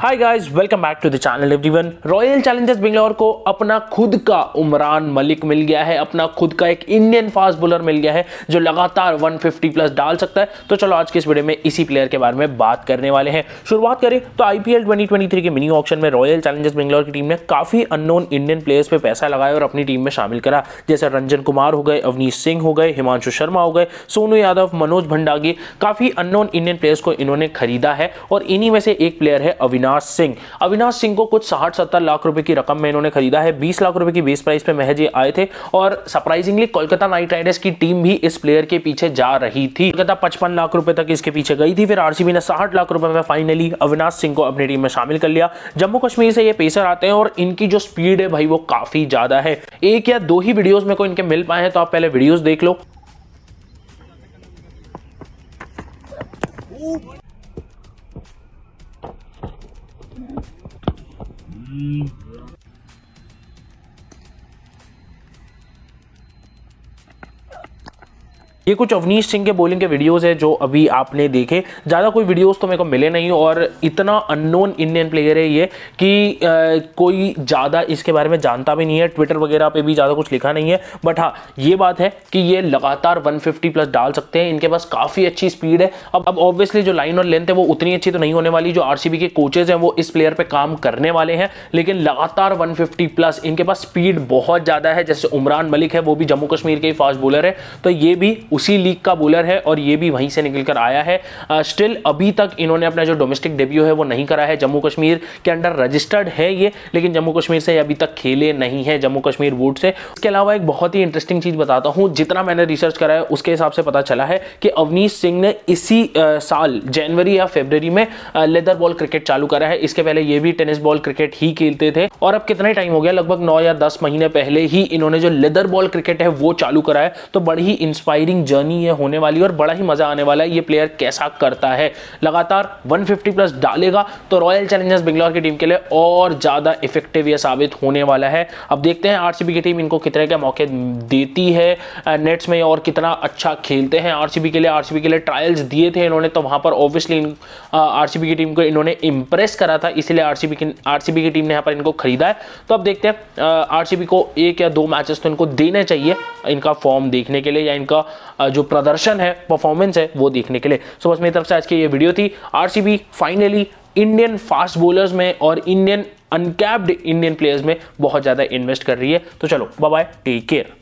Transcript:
Hi guys welcome back to the channel everyone Royal Challengers Bangalore को अपना खुद का उमरान मलिक मिल गया है अपना खुद का एक इंडियन फास्ट बॉलर मिल गया है जो लगातार 150 प्लस डाल सकता है तो चलो आज के इस वीडियो में इसी प्लेयर के बारे में बात करने वाले हैं शुरुआत करें तो आईपीएल 2023 के मिनी ऑप्शन में रॉयल चैलेंजर्स बेंगलोर की टीम ने काफ़ी अननोन इंडियन प्लेयर्स पर पैसा लगाया और अपनी टीम में शामिल करा जैसे रंजन कुमार हो गए अवनीश सिंह हो गए हिमांशु शर्मा हो गए सोनू यादव मनोज भंडागी काफ़ी अननोन इंडियन प्लेयर्स को इन्होंने खरीदा है और इन्हीं में से एक प्लेयर है अविन अविनाश सिंह अविनाश सिंह को कुछ साठ सत्तर लाख रुपए की रकम में इन्होंने खरीदा है बीस लाख रुपए की बेस प्राइस पे महज ये आए थे और सरप्राइजिंगली कोलकाता नाइट राइडर्स की टीम भी इस प्लेयर के पीछे जा रही थी कोलकाता पचपन लाख रुपए तक इसके पीछे गई थी फिर आरसीबी ने साठ लाख रुपए में फाइनली अविनाश सिंह को अपनी टीम में शामिल कर लिया जम्मू कश्मीर से ये पेसर आते हैं और इनकी जो स्पीड है भाई वो काफी ज्यादा है एक या दो ही वीडियोज में को इनके मिल पाए हैं तो आप पहले वीडियोज देख लो Hum. ये कुछ अवनीश सिंह के बॉलिंग के वीडियोस है जो अभी आपने देखे ज़्यादा कोई वीडियोस तो मेरे को मिले नहीं और इतना अननोन इंडियन प्लेयर है ये कि आ, कोई ज़्यादा इसके बारे में जानता भी नहीं है ट्विटर वगैरह पे भी ज़्यादा कुछ लिखा नहीं है बट हाँ ये बात है कि ये लगातार 150 प्लस डाल सकते हैं इनके पास काफ़ी अच्छी स्पीड है अब अब ऑब्वियसली जो लाइन और लेंथ है वो उतनी अच्छी तो नहीं होने वाली जो आर के कोचेज हैं वो इस प्लेयर पर काम करने वाले हैं लेकिन लगातार वन प्लस इनके पास स्पीड बहुत ज़्यादा है जैसे उमरान मलिक है वो भी जम्मू कश्मीर के ही फास्ट बॉलर है तो ये भी उसी लीग का बोलर है और ये भी वहीं से निकल कर आया है स्टिल अभी तक इन्होंने अपना जो डोमेस्टिक डेब्यू है वो नहीं करा है जम्मू कश्मीर के अंडर रजिस्टर्ड है ये लेकिन जम्मू कश्मीर से अभी तक खेले नहीं है जम्मू कश्मीर वोट से इसके अलावा एक बहुत ही इंटरेस्टिंग चीज़ बताता हूँ जितना मैंने रिसर्च करा है उसके हिसाब से पता चला है कि अवनीश सिंह ने इसी साल जनवरी या फेबररी में लेदर बॉल क्रिकेट चालू करा है इसके पहले ये भी टेनिस बॉल क्रिकेट ही खेलते थे और अब कितना टाइम हो गया लगभग नौ या दस महीने पहले ही इन्होंने जो लेदर बॉल क्रिकेट है वो चालू करा है तो बड़ी ही इंस्पायरिंग इंटरेस्टिंग जर्नी ये होने वाली है और बड़ा ही मजा आने वाला है ये प्लेयर कैसा करता है लगातार 150 प्लस डालेगा तो रॉयल चैलेंजर्स बेंगलोर की टीम के लिए और ज़्यादा इफेक्टिव यह साबित होने वाला है अब देखते हैं आर की टीम इनको कितने के मौके देती है नेट्स में और कितना अच्छा खेलते हैं आर के लिए आर के लिए ट्रायल्स दिए थे इन्होंने तो वहां पर ऑब्वियसली आर सी की टीम को इन्होंने इंप्रेस करा था इसलिए आर की आर की टीम ने यहाँ पर इनको खरीदा है तो अब देखते हैं आर को एक या दो मैचेस तो इनको देने चाहिए इनका फॉर्म देखने के लिए या इनका जो प्रदर्शन है परफॉर्मेंस है वो देखने के लिए सो बस मेरी तरफ से आज की ये वीडियो थी are finally Indian fast bowlers में और इंडियन अनकैप्ड इंडियन प्लेयर्स में बहुत ज़्यादा इन्वेस्ट कर रही है तो चलो बाय टेक केयर